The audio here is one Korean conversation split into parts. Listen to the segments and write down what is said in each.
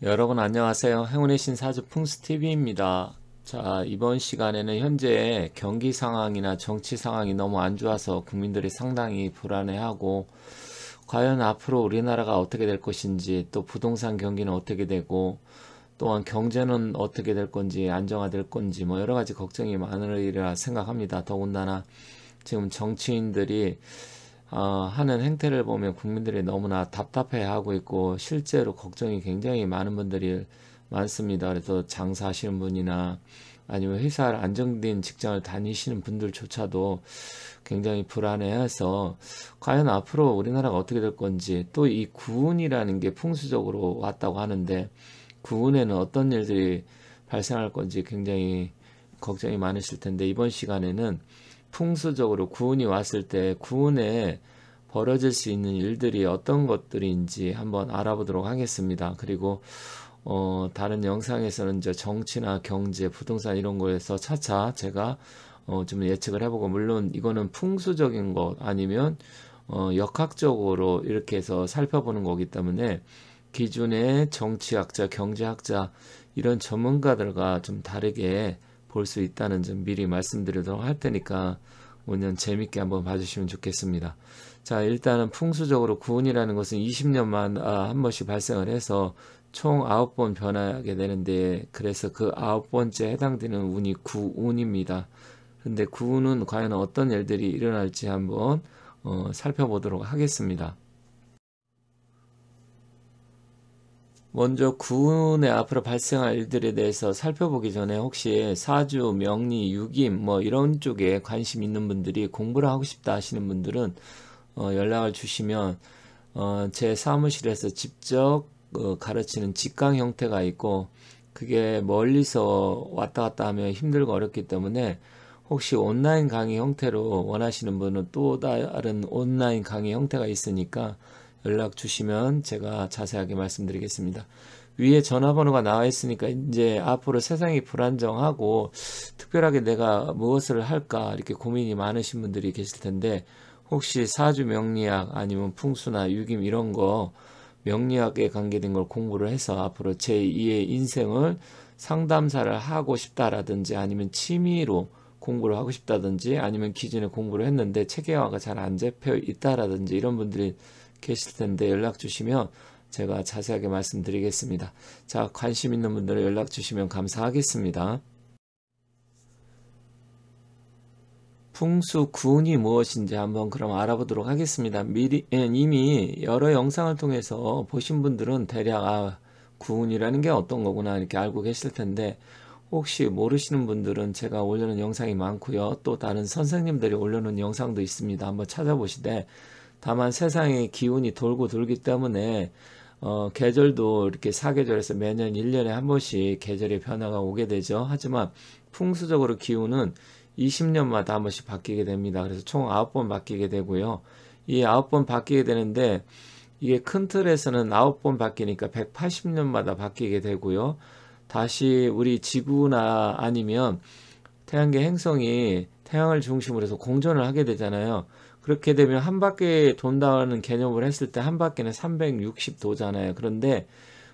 여러분 안녕하세요. 행운의 신사주 풍스TV입니다. 자 이번 시간에는 현재 경기 상황이나 정치 상황이 너무 안 좋아서 국민들이 상당히 불안해하고 과연 앞으로 우리나라가 어떻게 될 것인지 또 부동산 경기는 어떻게 되고 또한 경제는 어떻게 될 건지 안정화될 건지 뭐 여러 가지 걱정이 많으리라 생각합니다. 더군다나 지금 정치인들이 어, 하는 행태를 보면 국민들이 너무나 답답해하고 있고 실제로 걱정이 굉장히 많은 분들이 많습니다. 그래서 장사하시는 분이나 아니면 회사를 안정된 직장을 다니시는 분들조차도 굉장히 불안해해서 과연 앞으로 우리나라가 어떻게 될 건지 또 이 구운이라는 게 풍수적으로 왔다고 하는데 구운에는 어떤 일들이 발생할 건지 굉장히 걱정이 많으실 텐데 이번 시간에는 풍수적으로 구운이 왔을 때 구운에 벌어질 수 있는 일들이 어떤 것들인지 한번 알아보도록 하겠습니다. 그리고 어, 다른 영상에서는 이제 정치나 경제, 부동산 이런 거에서 차차 제가 어, 좀 예측을 해보고 물론 이거는 풍수적인 것 아니면 어, 역학적으로 이렇게 해서 살펴보는 거기 때문에 기존의 정치학자, 경제학자 이런 전문가들과 좀 다르게 볼수 있다는 점 미리 말씀드리도록 할 테니까 오년 재밌게 한번 봐주시면 좋겠습니다. 자 일단은 풍수적으로 구운이라는 것은 20년만 아, 한 번씩 발생을 해서 총 9번 변하게 되는데 그래서 그 9번째 해당되는 운이 구운입니다. 근데 구운은 과연 어떤 일들이 일어날지 한번 어, 살펴보도록 하겠습니다. 먼저 구운의 앞으로 발생할 일들에 대해서 살펴보기 전에 혹시 사주, 명리, 유임 뭐 이런 쪽에 관심 있는 분들이 공부를 하고 싶다 하시는 분들은 어, 연락을 주시면 어, 제 사무실에서 직접 어, 가르치는 직강 형태가 있고 그게 멀리서 왔다 갔다 하면 힘들고 어렵기 때문에 혹시 온라인 강의 형태로 원하시는 분은 또 다른 온라인 강의 형태가 있으니까 연락 주시면 제가 자세하게 말씀드리겠습니다. 위에 전화번호가 나와 있으니까 이제 앞으로 세상이 불안정하고 특별하게 내가 무엇을 할까 이렇게 고민이 많으신 분들이 계실 텐데 혹시 사주 명리학 아니면 풍수나 유김 이런 거 명리학에 관계된 걸 공부를 해서 앞으로 제2의 인생을 상담사를 하고 싶다라든지 아니면 취미로 공부를 하고 싶다든지 아니면 기존에 공부를 했는데 체계화가 잘 안 잡혀 있다라든지 이런 분들이 계실 텐데 연락 주시면 제가 자세하게 말씀드리겠습니다. 자, 관심 있는 분들 연락 주시면 감사하겠습니다. 풍수구운이 무엇인지 한번 그럼 알아보도록 하겠습니다. 미리 예, 이미 여러 영상을 통해서 보신 분들은 대략 아 구운이라는 게 어떤 거구나 이렇게 알고 계실 텐데 혹시 모르시는 분들은 제가 올려놓은 영상이 많고요. 또 다른 선생님들이 올려놓은 영상도 있습니다. 한번 찾아보시되 다만 세상의 기운이 돌고 돌기 때문에 어, 계절도 이렇게 사계절에서 매년 1년에 한 번씩 계절의 변화가 오게 되죠. 하지만 풍수적으로 기운은 20년마다 한 번씩 바뀌게 됩니다. 그래서 총 9번 바뀌게 되고요. 이 9번 바뀌게 되는데 이게 큰 틀에서는 9번 바뀌니까 180년마다 바뀌게 되고요. 다시 우리 지구나 아니면 태양계 행성이 태양을 중심으로 해서 공전을 하게 되잖아요. 그렇게 되면 한 바퀴 돈다는 개념을 했을 때 한 바퀴는 360도잖아요. 그런데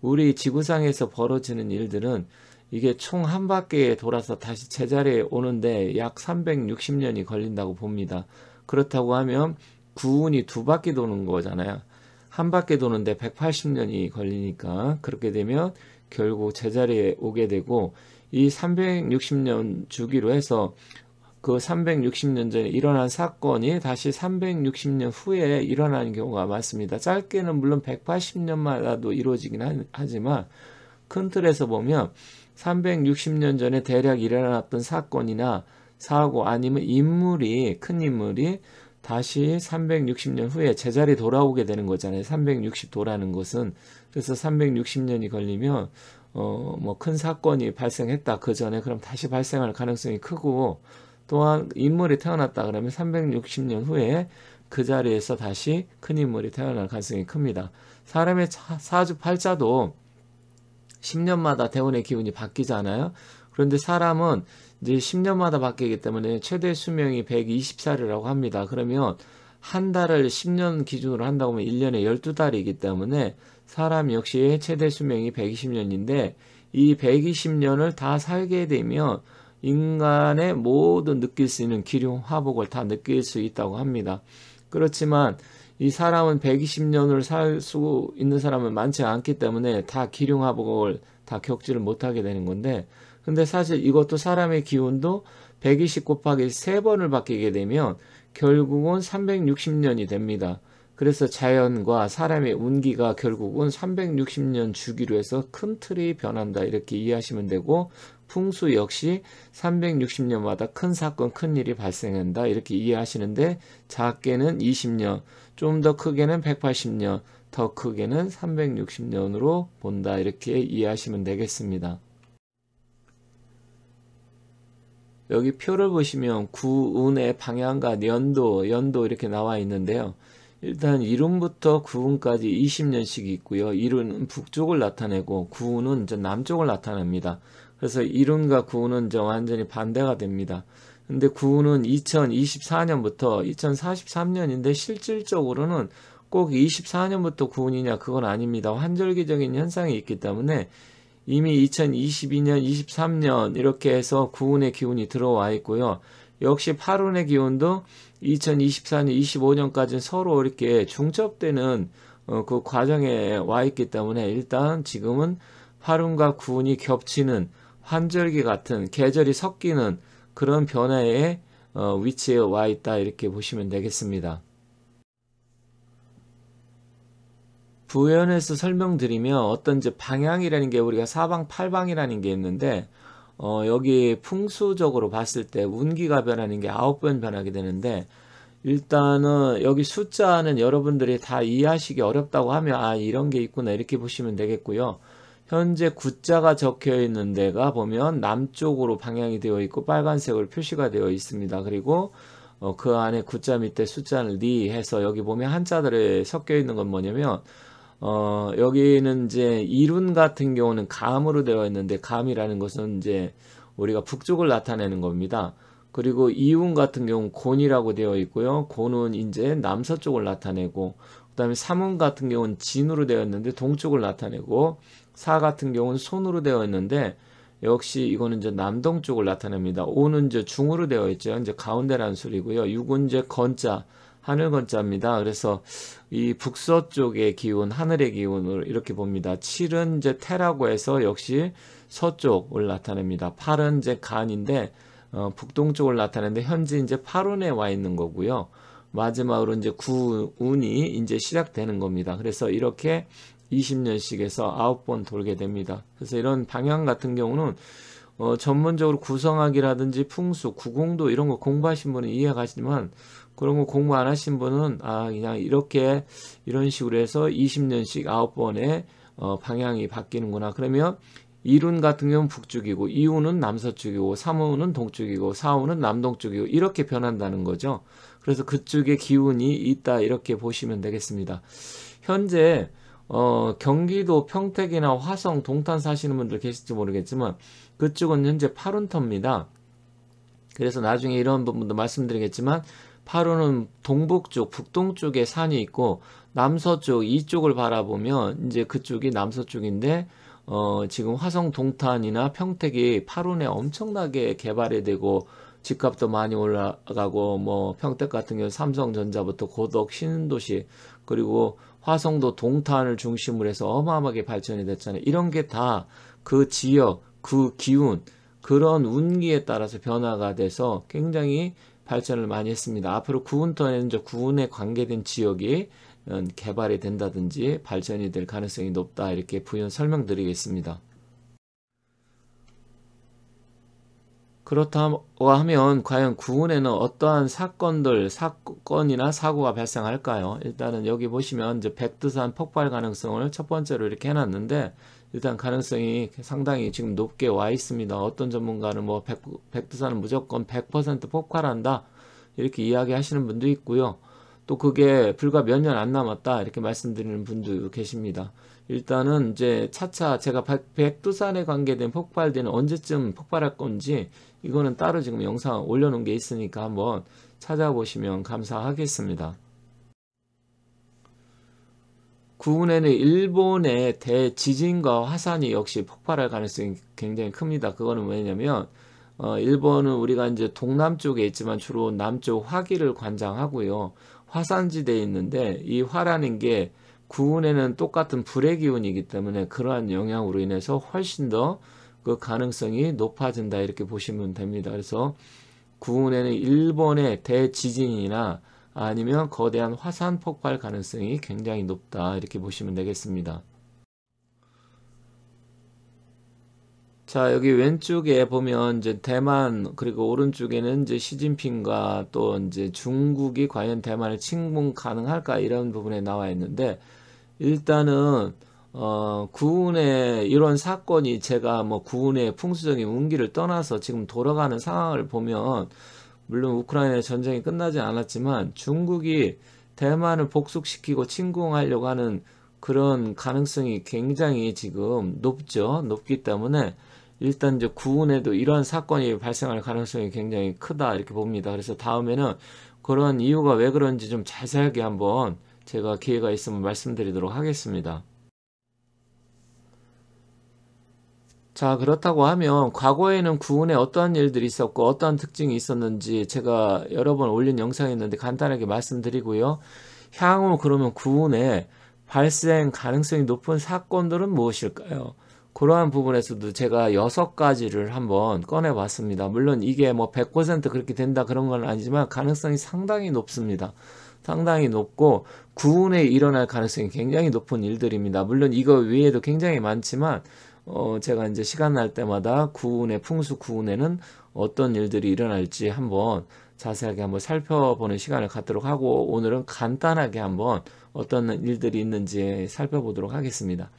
우리 지구상에서 벌어지는 일들은 이게 총 한 바퀴에 돌아서 다시 제자리에 오는데 약 360년이 걸린다고 봅니다. 그렇다고 하면 구운이 두 바퀴 도는 거잖아요. 한 바퀴 도는데 180년이 걸리니까 그렇게 되면 결국 제자리에 오게 되고 이 360년 주기로 해서 그 360년 전에 일어난 사건이 다시 360년 후에 일어나는 경우가 많습니다. 짧게는 물론 180년마다도 이루어지긴 하지만 큰 틀에서 보면 360년 전에 대략 일어났던 사건이나 사고 아니면 인물이 큰 인물이 다시 360년 후에 제자리 돌아오게 되는 거잖아요. 360도라는 것은 그래서 360년이 걸리면 어 뭐 큰 사건이 발생했다 그 전에 그럼 다시 발생할 가능성이 크고 또한 인물이 태어났다 그러면 360년 후에 그 자리에서 다시 큰 인물이 태어날 가능성이 큽니다. 사람의 사주 팔자도 10년마다 대운의 기운이 바뀌잖아요. 그런데 사람은 이제 10년마다 바뀌기 때문에 최대 수명이 120살이라고 합니다. 그러면 한 달을 10년 기준으로 한다고 하면 1년에 12달이기 때문에 사람 역시 최대 수명이 120년인데 이 120년을 다 살게 되면 인간의 모든 느낄 수 있는 기류, 화복을 다 느낄 수 있다고 합니다. 그렇지만 이 사람은 120년을 살 수 있는 사람은 많지 않기 때문에 다 기륭화복을 다 겪지를 못하게 되는 건데 근데 사실 이것도 사람의 기운도 120 곱하기 3번을 바뀌게 되면 결국은 360년이 됩니다. 그래서 자연과 사람의 운기가 결국은 360년 주기로 해서 큰 틀이 변한다 이렇게 이해하시면 되고 풍수 역시 360년마다 큰 사건, 큰 일이 발생한다. 이렇게 이해하시는데 작게는 20년, 좀 더 크게는 180년, 더 크게는 360년으로 본다. 이렇게 이해하시면 되겠습니다. 여기 표를 보시면 구운의 방향과 연도, 연도 이렇게 나와 있는데요. 일단 이룬부터 구운까지 20년씩 있고요. 이룬은 북쪽을 나타내고 구운은 남쪽을 나타냅니다. 그래서 이론과 구우는 이제 완전히 반대가 됩니다. 근데 구우는 2024년부터 2043년인데 실질적으로는 꼭 24년부터 구운이냐 그건 아닙니다. 환절기적인 현상이 있기 때문에 이미 2022년, 23년 이렇게 해서 구운의 기운이 들어와 있고요. 역시 8운의 기운도 2024년, 25년까지는 서로 이렇게 중첩되는 어, 그 과정에 와 있기 때문에 일단 지금은 8운과 구운이 겹치는 환절기 같은 계절이 섞이는 그런 변화의 어, 위치에 와 있다 이렇게 보시면 되겠습니다. 부연에서 설명드리면 어떤 이제 방향이라는 게 우리가 사방팔방이라는 게 있는데 어, 여기 풍수적으로 봤을 때 운기가 변하는 게 아홉 번 변하게 되는데 일단은 여기 숫자는 여러분들이 다 이해하시기 어렵다고 하면 아 이런 게 있구나 이렇게 보시면 되겠고요. 현재 굿자가 적혀 있는 데가 보면 남쪽으로 방향이 되어 있고 빨간색으로 표시가 되어 있습니다. 그리고 어, 그 안에 굿자 밑에 숫자를 리 해서 여기 보면 한자들에 섞여 있는 건 뭐냐면 어, 여기는 이제 이룬 같은 경우는 감으로 되어 있는데 감이라는 것은 이제 우리가 북쪽을 나타내는 겁니다. 그리고 이운 같은 경우는 곤이라고 되어 있고요. 곤은 이제 남서쪽을 나타내고 그 다음에 삼운 같은 경우는 진으로 되어 있는데 동쪽을 나타내고 사 같은 경우는 손으로 되어 있는데 역시 이거는 이제 남동쪽을 나타냅니다. 오는 이제 중으로 되어 있죠. 이제 가운데라는 소리고요. 육은 이제 건자, 하늘 건자입니다. 그래서 이 북서쪽의 기운, 하늘의 기운을 이렇게 봅니다. 칠은 이제 태라고 해서 역시 서쪽을 나타냅니다. 팔은 이제 간인데 어, 북동쪽을 나타내는데 현재 이제 8운에 와 있는 거고요. 마지막으로 이제 9운이 이제 시작되는 겁니다. 그래서 이렇게 20년씩에서 9번 돌게 됩니다. 그래서 이런 방향 같은 경우는 어, 전문적으로 구성학이라든지 풍수, 구공도 이런 거 공부하신 분은 이해가지만 그런 거 공부 안 하신 분은 아 그냥 이렇게 이런 식으로 해서 20년씩 9번에 어, 방향이 바뀌는구나. 그러면 이룬 같은 경우는 북쪽이고 이우는 남서쪽이고 삼우는 동쪽이고 사우는 남동쪽이고 이렇게 변한다는 거죠. 그래서 그쪽에 기운이 있다 이렇게 보시면 되겠습니다. 현재 어, 경기도 평택이나 화성 동탄 사시는 분들 계실지 모르겠지만 그쪽은 현재 8운터입니다. 그래서 나중에 이런 부분도 말씀드리겠지만 8운은 동북쪽, 북동쪽에 산이 있고 남서쪽 이쪽을 바라보면 이제 그쪽이 남서쪽인데 어, 지금 화성 동탄이나 평택이 8운에 엄청나게 개발이 되고 집값도 많이 올라가고 뭐 평택 같은 경우 삼성전자부터 고덕 신도시 그리고 화성도 동탄을 중심으로 해서 어마어마하게 발전이 됐잖아요. 이런 게 다 그 지역, 그 기운, 그런 운기에 따라서 변화가 돼서 굉장히 발전을 많이 했습니다. 앞으로 구운터에는 구운에 관계된 지역이 개발이 된다든지 발전이 될 가능성이 높다 이렇게 부연 설명드리겠습니다. 그렇다고 하면 과연 구운에는 어떠한 사건들, 사건이나 사고가 발생할까요? 일단은 여기 보시면 이제 백두산 폭발 가능성을 첫 번째로 이렇게 해놨는데 일단 가능성이 상당히 지금 높게 와 있습니다. 어떤 전문가는 뭐 백, 백두산은 무조건 100% 폭발한다 이렇게 이야기하시는 분도 있고요. 또 그게 불과 몇 년 안 남았다 이렇게 말씀드리는 분도 계십니다. 일단은 이제 차차 제가 백두산에 관계된 폭발되는 언제쯤 폭발할 건지 이거는 따로 지금 영상 올려놓은 게 있으니까 한번 찾아보시면 감사하겠습니다. 9운에는 일본의 대지진과 화산이 역시 폭발할 가능성이 굉장히 큽니다. 그거는 왜냐면 어, 일본은 우리가 이제 동남쪽에 있지만 주로 남쪽 화기를 관장하고요. 화산지대에 있는데 이 화라는 게 구운에는 똑같은 불의 기운이기 때문에 그러한 영향으로 인해서 훨씬 더 그 가능성이 높아진다 이렇게 보시면 됩니다. 그래서 구운에는 일본의 대지진이나 아니면 거대한 화산 폭발 가능성이 굉장히 높다 이렇게 보시면 되겠습니다. 자 여기 왼쪽에 보면 이제 대만 그리고 오른쪽에는 이제 시진핑과 또 이제 중국이 과연 대만을 침공 가능할까 이런 부분에 나와 있는데 일단은 어 구운의 이런 사건이 제가 뭐 구운의 풍수적인 운기를 떠나서 지금 돌아가는 상황을 보면 물론 우크라이나 전쟁이 끝나지 않았지만 중국이 대만을 복속시키고 침공하려고 하는 그런 가능성이 굉장히 지금 높죠. 높기 때문에 일단 이제 구운에도 이러한 사건이 발생할 가능성이 굉장히 크다 이렇게 봅니다. 그래서 다음에는 그런 이유가 왜 그런지 좀 자세하게 한번 제가 기회가 있으면 말씀드리도록 하겠습니다. 자 그렇다고 하면 과거에는 구운에 어떠한 일들이 있었고 어떠한 특징이 있었는지 제가 여러 번 올린 영상이 있는데 간단하게 말씀드리고요. 향후 그러면 구운에 발생 가능성이 높은 사건들은 무엇일까요? 그러한 부분에서도 제가 여섯 가지를 한번 꺼내봤습니다. 물론 이게 뭐 100% 그렇게 된다 그런 건 아니지만 가능성이 상당히 높습니다. 상당히 높고 구운에 일어날 가능성이 굉장히 높은 일들입니다. 물론 이거 외에도 굉장히 많지만 어 제가 이제 시간 날 때마다 구운에 풍수 구운에는 어떤 일들이 일어날지 한번 자세하게 한번 살펴보는 시간을 갖도록 하고 오늘은 간단하게 한번 어떤 일들이 있는지 살펴보도록 하겠습니다.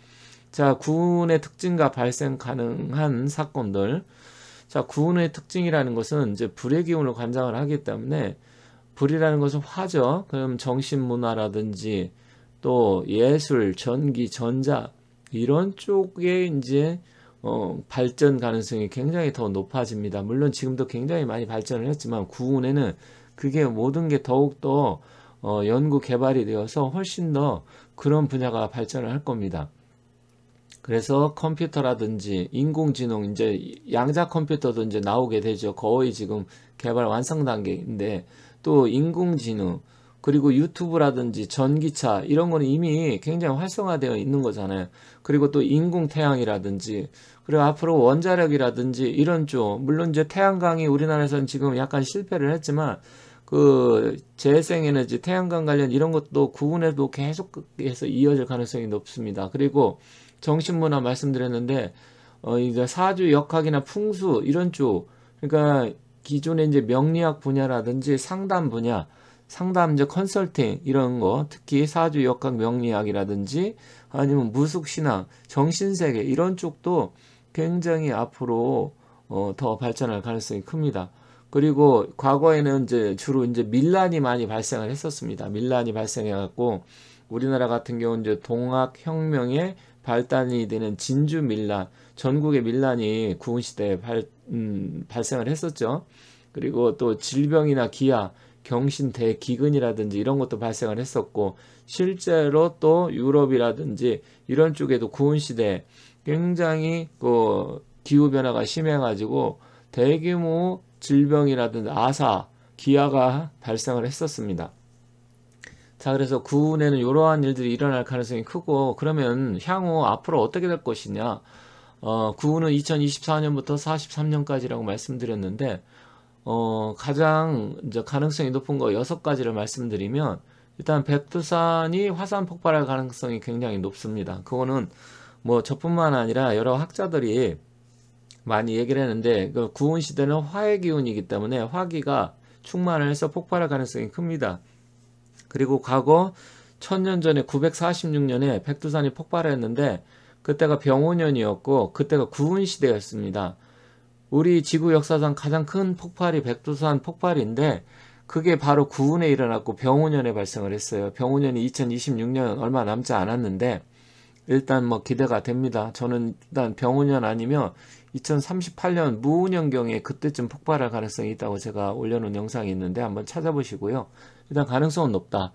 자, 구운의 특징과 발생 가능한 사건들. 자, 구운의 특징이라는 것은 이제 불의 기운을 관장을 하기 때문에 불이라는 것은 화죠. 그럼 정신문화라든지 또 예술, 전기, 전자 이런 쪽에 이제 어, 발전 가능성이 굉장히 더 높아집니다. 물론 지금도 굉장히 많이 발전을 했지만 구운에는 그게 모든 게 더욱더 어, 연구 개발이 되어서 훨씬 더 그런 분야가 발전을 할 겁니다. 그래서 컴퓨터라든지 인공지능 이제 양자 컴퓨터도 이제 나오게 되죠. 거의 지금 개발 완성 단계인데 또 인공지능 그리고 유튜브라든지 전기차 이런 거는 이미 굉장히 활성화되어 있는 거잖아요. 그리고 또 인공태양이라든지 그리고 앞으로 원자력이라든지 이런 쪽 물론 이제 태양광이 우리나라에서는 지금 약간 실패를 했지만 그 재생에너지 태양광 관련 이런 것도 구분해도 계속해서 이어질 가능성이 높습니다. 그리고 정신문화 말씀드렸는데 어 이제 그 사주 역학이나 풍수 이런 쪽 그러니까 기존에 이제 명리학 분야라든지 상담 분야 상담 이제 컨설팅 이런 거 특히 사주 역학 명리학이라든지 아니면 무속 신앙 정신 세계 이런 쪽도 굉장히 앞으로 어, 더 발전할 가능성이 큽니다. 그리고 과거에는 이제 주로 이제 밀란이 많이 발생을 했었습니다. 밀란이 발생해 갖고 우리나라 같은 경우 이제 동학 혁명의 발단이 되는 진주 밀란, 전국의 밀란이 구운시대에 발, 음, 발생을 했었죠. 그리고 또 질병이나 기아, 경신 대기근이라든지 이런 것도 발생을 했었고 실제로 또 유럽이라든지 이런 쪽에도 구운 시대 굉장히 그 기후 변화가 심해 가지고 대규모 질병이라든지 아사 기아가 발생을 했었습니다. 자 그래서 구운에는 이러한 일들이 일어날 가능성이 크고 그러면 향후 앞으로 어떻게 될 것이냐 어, 구운은 2024년부터 43년까지라고 말씀드렸는데 어, 가장 이제 가능성이 높은 거 여섯 가지를 말씀드리면 일단 백두산이 화산 폭발할 가능성이 굉장히 높습니다. 그거는 뭐 저뿐만 아니라 여러 학자들이 많이 얘기를 했는데 그 구운 시대는 화해 기운이기 때문에 화기가 충만을 해서 폭발할 가능성이 큽니다. 그리고 과거 천년 전에 946년에 백두산이 폭발했는데 그때가 병오년이었고 그때가 구운 시대였습니다. 우리 지구 역사상 가장 큰 폭발이 백두산 폭발인데 그게 바로 구운에 일어났고 병오년에 발생을 했어요. 병오년이 2026년 얼마 남지 않았는데 일단 뭐 기대가 됩니다. 저는 일단 병오년 아니면 2038년 무운년경에 그때쯤 폭발할 가능성이 있다고 제가 올려놓은 영상이 있는데 한번 찾아보시고요. 일단 가능성은 높다.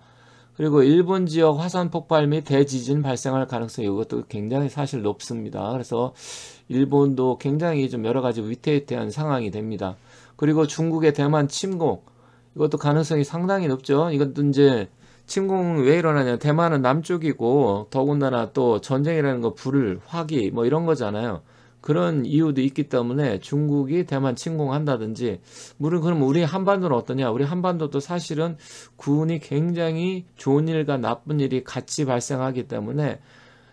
그리고 일본 지역 화산 폭발 및 대지진 발생할 가능성이 이것도 굉장히 사실 높습니다. 그래서 일본도 굉장히 좀 여러 가지 위태위태한 상황이 됩니다. 그리고 중국의 대만 침공 이것도 가능성이 상당히 높죠. 이것도 이제 침공은 왜 일어나냐? 대만은 남쪽이고 더군다나 또 전쟁이라는 거 불을 화기 뭐 이런 거잖아요. 그런 이유도 있기 때문에 중국이 대만 침공한다든지 물론 그럼 우리 한반도는 어떠냐 우리 한반도도 사실은 군이 굉장히 좋은 일과 나쁜 일이 같이 발생하기 때문에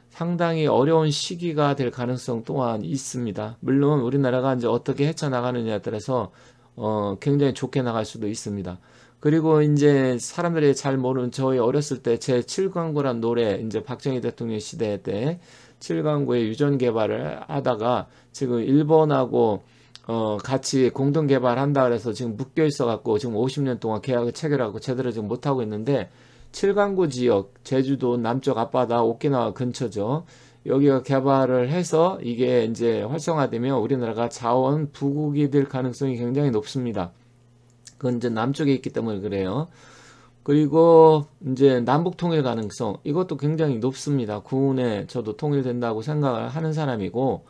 상당히 어려운 시기가 될 가능성 또한 있습니다. 물론 우리나라가 이제 어떻게 헤쳐나가느냐에 따라서 어, 굉장히 좋게 나갈 수도 있습니다. 그리고 이제 사람들이 잘 모르는 저희 어렸을 때 제칠광구란 노래 이제 박정희 대통령 시대 때칠광구의 유전 개발을 하다가 지금 일본하고 어 같이 공동 개발한다 그래서 지금 묶여 있어 갖고 지금 50년 동안 계약을 체결하고 제대로 지금 못 하고 있는데 칠광구 지역 제주도 남쪽 앞바다 오키나와 근처죠. 여기가 개발을 해서 이게 이제 활성화되면 우리나라가 자원 부국이 될 가능성이 굉장히 높습니다. 그건 이제 남쪽에 있기 때문에 그래요. 그리고 이제 남북 통일 가능성 이것도 굉장히 높습니다. 구운에 저도 통일된다고 생각을 하는 사람이고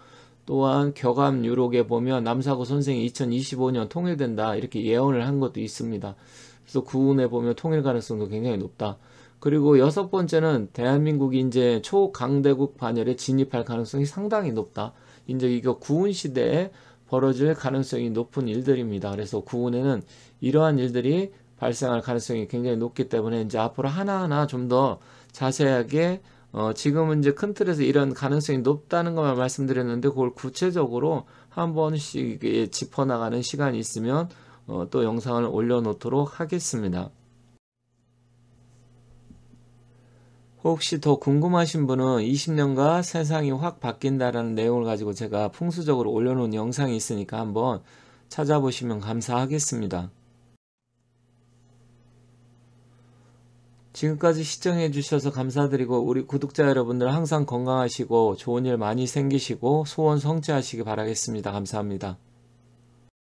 또한 격암 유록에 보면 남사고 선생이 2025년 통일된다 이렇게 예언을 한 것도 있습니다. 그래서 구운에 보면 통일 가능성도 굉장히 높다. 그리고 여섯 번째는 대한민국이 이제 초강대국 반열에 진입할 가능성이 상당히 높다. 이제 이거 구운 시대에 벌어질 가능성이 높은 일들입니다. 그래서 구운에는 이러한 일들이 발생할 가능성이 굉장히 높기 때문에 이제 앞으로 하나하나 좀 더 자세하게 어 지금은 이제 큰 틀에서 이런 가능성이 높다는 것만 말씀드렸는데 그걸 구체적으로 한 번씩 짚어나가는 시간이 있으면 어또 영상을 올려놓도록 하겠습니다. 혹시 더 궁금하신 분은 20년과 세상이 확 바뀐다라는 내용을 가지고 제가 풍수적으로 올려놓은 영상이 있으니까 한번 찾아보시면 감사하겠습니다. 지금까지 시청해 주셔서 감사드리고 우리 구독자 여러분들 항상 건강하시고 좋은 일 많이 생기시고 소원 성취하시기 바라겠습니다. 감사합니다.